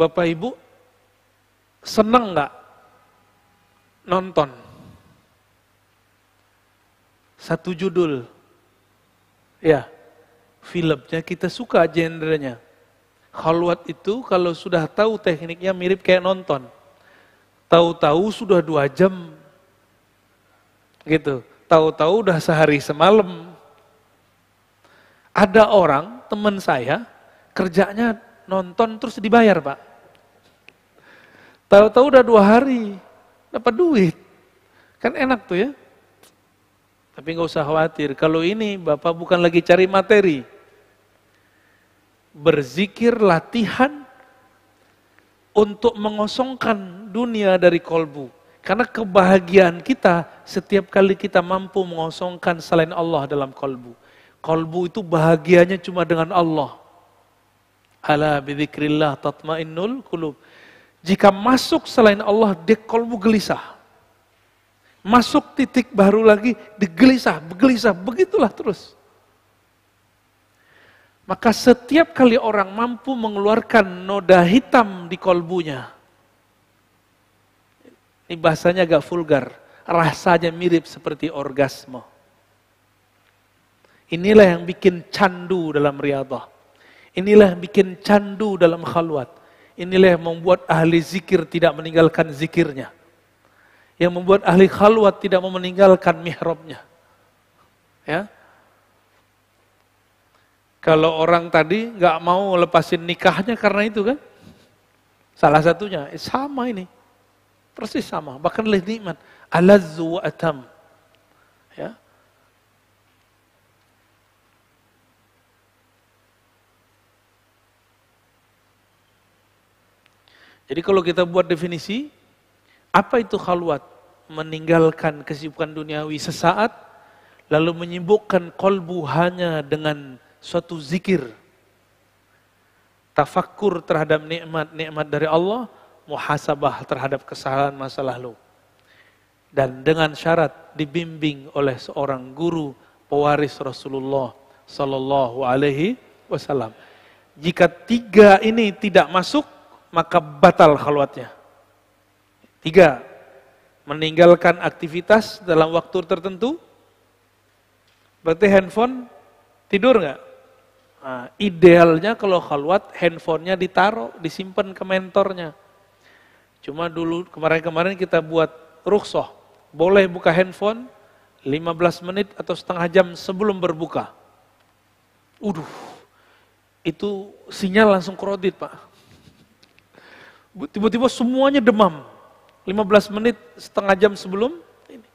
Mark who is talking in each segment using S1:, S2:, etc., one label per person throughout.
S1: Bapak Ibu seneng nggak nonton satu judul ya filmnya kita suka genrenya Khalwat itu kalau sudah tahu tekniknya mirip kayak nonton. Tahu-tahu sudah dua jam. Gitu. Tahu-tahu udah sehari semalam. Ada orang, teman saya, kerjanya nonton terus dibayar pak. Tahu-tahu udah dua hari, dapat duit. Kan enak tuh ya. Tapi nggak usah khawatir, kalau ini Bapak bukan lagi cari materi. Berzikir latihan untuk mengosongkan dunia dari kolbu. Karena kebahagiaan kita setiap kali kita mampu mengosongkan selain Allah dalam kolbu. Kolbu itu bahagianya cuma dengan Allah. Ala bidzikrillah tatmainnul kulub jika masuk selain Allah, kolbu gelisah. Masuk titik baru lagi, digelisah, gelisah, begitulah terus. Maka setiap kali orang mampu mengeluarkan noda hitam di kolbunya, ini bahasanya agak vulgar, rasanya mirip seperti orgasme. Inilah yang bikin candu dalam riadah. Inilah yang bikin candu dalam khalwat. Inilah yang membuat ahli zikir tidak meninggalkan zikirnya. Yang membuat ahli khalwat tidak mau meninggalkan mihrabnya. Ya. Kalau orang tadi nggak mau lepasin nikahnya karena itu kan. Salah satunya, eh, sama ini. Persis sama, bahkan lebih nikmat. Alazzu wa atam. Ya. Jadi kalau kita buat definisi, apa itu khalwat? Meninggalkan kesibukan duniawi sesaat, lalu menyibukkan kolbu hanya dengan suatu zikir. Tafakur terhadap nikmat-nikmat dari Allah, muhasabah terhadap kesalahan masa lalu. Dan dengan syarat dibimbing oleh seorang guru pewaris Rasulullah Sallallahu Alaihi Wasallam. Jika tiga ini tidak masuk, maka batal khalwatnya. Tiga, meninggalkan aktivitas dalam waktu tertentu. Berarti handphone tidur nggak? Nah, idealnya kalau khalwat handphonenya ditaruh, disimpan ke mentornya. Cuma dulu kemarin-kemarin kita buat rukshoh, boleh buka handphone 15 menit atau setengah jam sebelum berbuka. Uduh, itu sinyal langsung kerodit pak. Tiba-tiba semuanya demam. 15 menit setengah jam sebelum ini.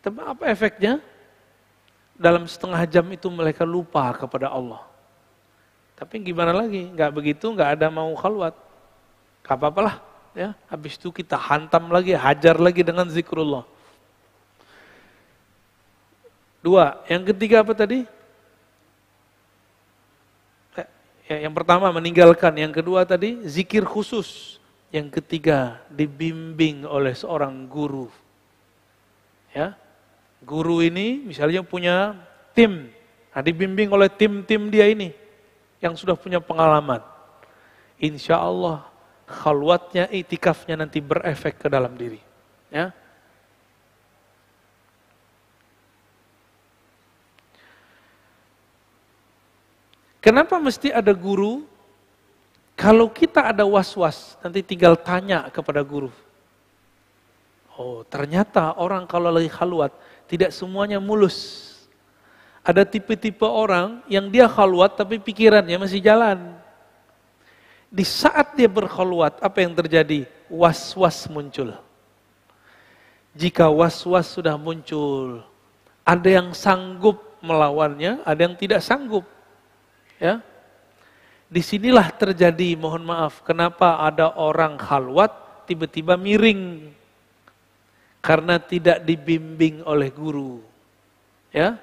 S1: Tapi apa efeknya? Dalam setengah jam itu mereka lupa kepada Allah. Tapi gimana lagi? Nggak begitu, nggak ada mau khalwat. Gak apa-apalah. Ya, habis itu kita hantam lagi, hajar lagi dengan zikrullah. Dua, yang ketiga apa tadi? Ya, yang pertama meninggalkan, yang kedua tadi zikir khusus, yang ketiga dibimbing oleh seorang guru. Ya, guru ini misalnya punya tim, nah, dibimbing oleh tim-tim dia ini yang sudah punya pengalaman. Insya Allah khalwatnya, itikafnya nanti berefek ke dalam diri. Ya, Kenapa mesti ada guru? Kalau kita ada was-was, nanti tinggal tanya kepada guru. Oh, ternyata orang kalau lagi haluat, tidak semuanya mulus. Ada tipe-tipe orang yang dia haluat tapi pikirannya masih jalan. Di saat dia berhaluat, apa yang terjadi? Was-was muncul. Jika was-was sudah muncul, ada yang sanggup melawannya, ada yang tidak sanggup Ya. Disinilah terjadi, mohon maaf, kenapa ada orang halwat tiba-tiba miring. Karena tidak dibimbing oleh guru. Ya.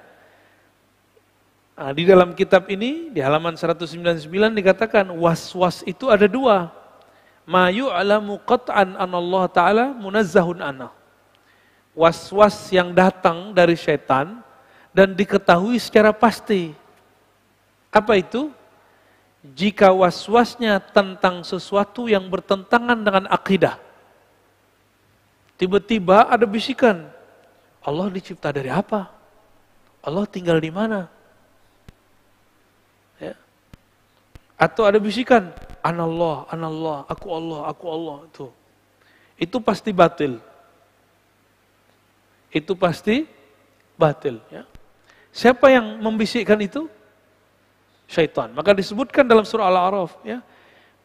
S1: Nah, di dalam kitab ini, di halaman 199 dikatakan, was-was itu ada dua. Ma yu'lamu an anallah ta'ala munazzahun anah. Was-was yang datang dari setan dan diketahui secara pasti apa itu? Jika was-wasnya tentang sesuatu yang bertentangan dengan akidah. Tiba-tiba ada bisikan, Allah dicipta dari apa? Allah tinggal di mana? Ya. Atau ada bisikan, anallah, anallah, aku Allah, aku Allah, itu. Itu pasti batil. Itu pasti batil. Ya. Siapa yang membisikkan itu? syaitan. Maka disebutkan dalam surah Al-A'raf ya.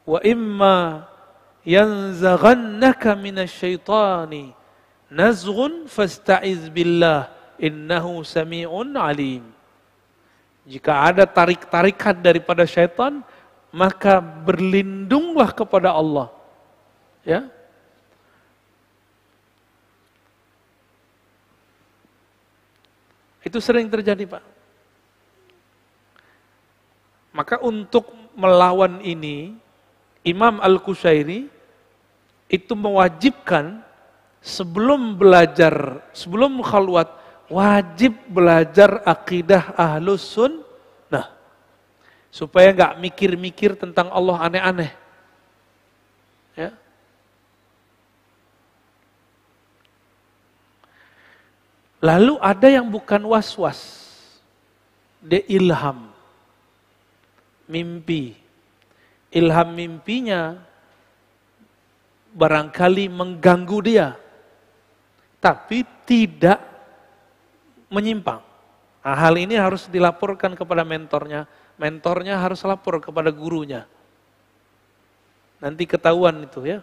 S1: Wa imma yanzaghannaka minasyaitani nazghun fasta'iz billah innahu sami'un alim. Jika ada tarik-tarikan daripada syaitan, maka berlindunglah kepada Allah. Ya. Itu sering terjadi, Pak. Maka untuk melawan ini, Imam Al-Qusairi itu mewajibkan sebelum belajar, sebelum khalwat, wajib belajar akidah ahlus sunnah. Supaya nggak mikir-mikir tentang Allah aneh-aneh. Ya. Lalu ada yang bukan was-was. Dia ilham mimpi. Ilham mimpinya barangkali mengganggu dia, tapi tidak menyimpang. Nah, hal ini harus dilaporkan kepada mentornya, mentornya harus lapor kepada gurunya. Nanti ketahuan itu ya,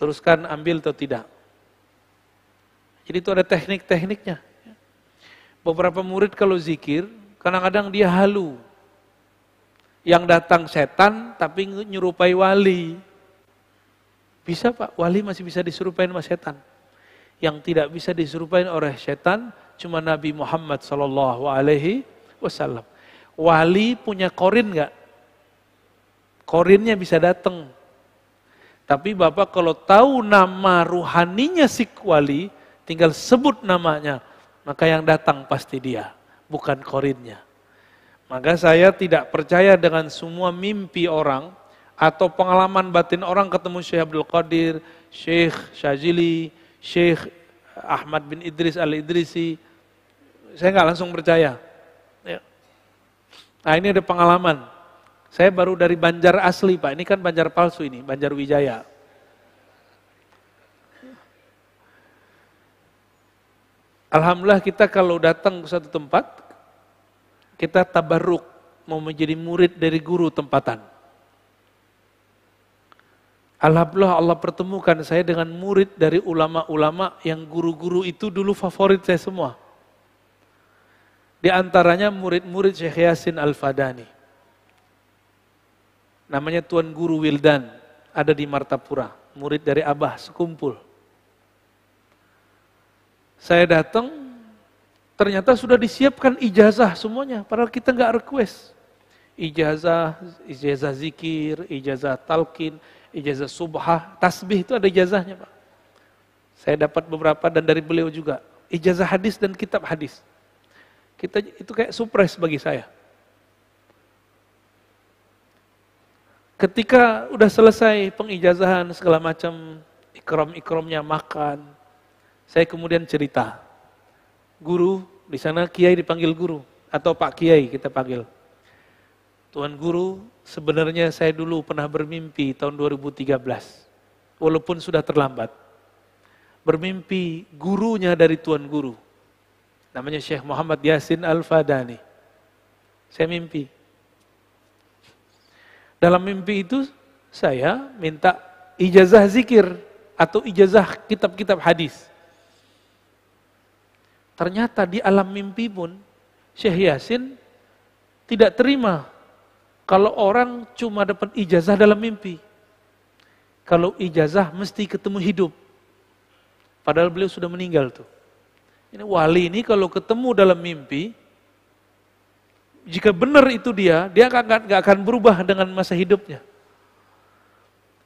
S1: teruskan ambil atau tidak. Jadi itu ada teknik-tekniknya. Beberapa murid kalau zikir, kadang-kadang dia halu yang datang setan tapi nyerupai wali. Bisa Pak, wali masih bisa diserupain sama setan. Yang tidak bisa diserupain oleh setan cuma Nabi Muhammad Sallallahu Alaihi Wasallam. Wali punya korin nggak? Korinnya bisa datang. Tapi Bapak kalau tahu nama ruhaninya si wali, tinggal sebut namanya, maka yang datang pasti dia, bukan korinnya. Maka saya tidak percaya dengan semua mimpi orang atau pengalaman batin orang ketemu Syekh Abdul Qadir, Syekh Syazili, Syekh Ahmad bin Idris al-Idrisi. Saya nggak langsung percaya. Ya. Nah ini ada pengalaman. Saya baru dari Banjar asli Pak, ini kan Banjar palsu ini, Banjar Wijaya. Alhamdulillah kita kalau datang ke satu tempat, kita tabarruk, mau menjadi murid dari guru tempatan. Alhamdulillah Allah pertemukan saya dengan murid dari ulama-ulama yang guru-guru itu dulu favorit saya semua. Di antaranya murid-murid Syekh Yasin Al-Fadani. Namanya Tuan Guru Wildan, ada di Martapura, murid dari Abah sekumpul. Saya datang, Ternyata sudah disiapkan ijazah semuanya, padahal kita nggak request. Ijazah, ijazah zikir, ijazah talqin, ijazah subhah, tasbih itu ada ijazahnya Pak. Saya dapat beberapa dan dari beliau juga. Ijazah hadis dan kitab hadis. Kita itu kayak surprise bagi saya. Ketika udah selesai pengijazahan segala macam, ikrom-ikromnya makan, saya kemudian cerita guru, di sana kiai dipanggil guru atau Pak Kiai kita panggil. Tuan guru, sebenarnya saya dulu pernah bermimpi tahun 2013. Walaupun sudah terlambat. Bermimpi gurunya dari tuan guru. Namanya Syekh Muhammad Yasin Al-Fadani. Saya mimpi. Dalam mimpi itu saya minta ijazah zikir atau ijazah kitab-kitab hadis. Ternyata di alam mimpi pun Syekh Yasin tidak terima kalau orang cuma dapat ijazah dalam mimpi. Kalau ijazah mesti ketemu hidup. Padahal beliau sudah meninggal tuh. Ini wali ini kalau ketemu dalam mimpi, jika benar itu dia, dia akan, gak akan berubah dengan masa hidupnya.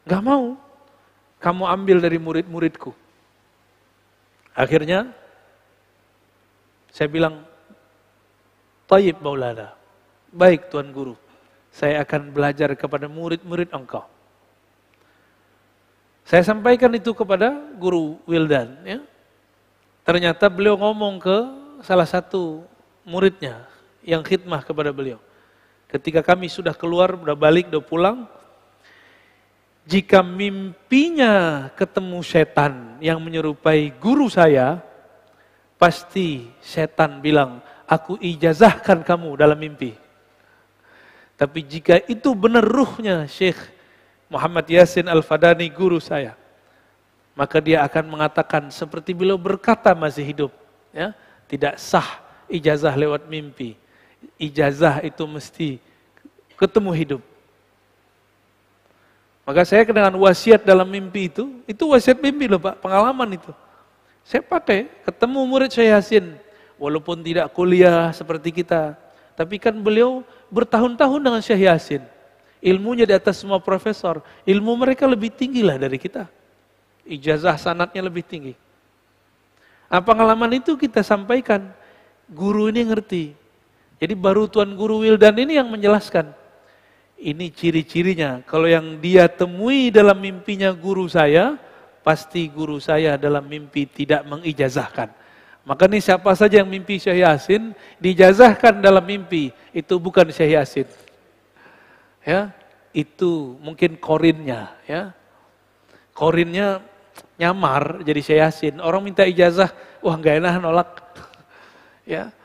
S1: Gak mau. Kamu ambil dari murid-muridku. Akhirnya saya bilang, Tayyib Maulana, baik Tuan Guru, saya akan belajar kepada murid-murid engkau. Saya sampaikan itu kepada Guru Wildan. Ya. Ternyata beliau ngomong ke salah satu muridnya yang khidmah kepada beliau. Ketika kami sudah keluar, sudah balik, sudah pulang, jika mimpinya ketemu setan yang menyerupai guru saya, Pasti setan bilang, aku ijazahkan kamu dalam mimpi. Tapi jika itu benar ruhnya Syekh Muhammad Yasin Al-Fadani, guru saya, maka dia akan mengatakan seperti beliau berkata masih hidup, ya, tidak sah ijazah lewat mimpi. Ijazah itu mesti ketemu hidup. Maka saya dengan wasiat dalam mimpi itu, itu wasiat mimpi loh Pak, pengalaman itu. Saya pakai, ketemu murid saya Yasin. Walaupun tidak kuliah seperti kita. Tapi kan beliau bertahun-tahun dengan Syekh Yasin. Ilmunya di atas semua profesor. Ilmu mereka lebih tinggi lah dari kita. Ijazah sanatnya lebih tinggi. Apa ah, pengalaman itu kita sampaikan. Guru ini ngerti. Jadi baru Tuan Guru Wildan ini yang menjelaskan. Ini ciri-cirinya. Kalau yang dia temui dalam mimpinya guru saya, pasti guru saya dalam mimpi tidak mengijazahkan. Maka ini siapa saja yang mimpi Syekh Yasin, dijazahkan dalam mimpi, itu bukan Syekh Yasin. Ya, itu mungkin korinnya. Ya. Korinnya nyamar jadi Syekh Yasin. Orang minta ijazah, wah gak enak nolak. ya,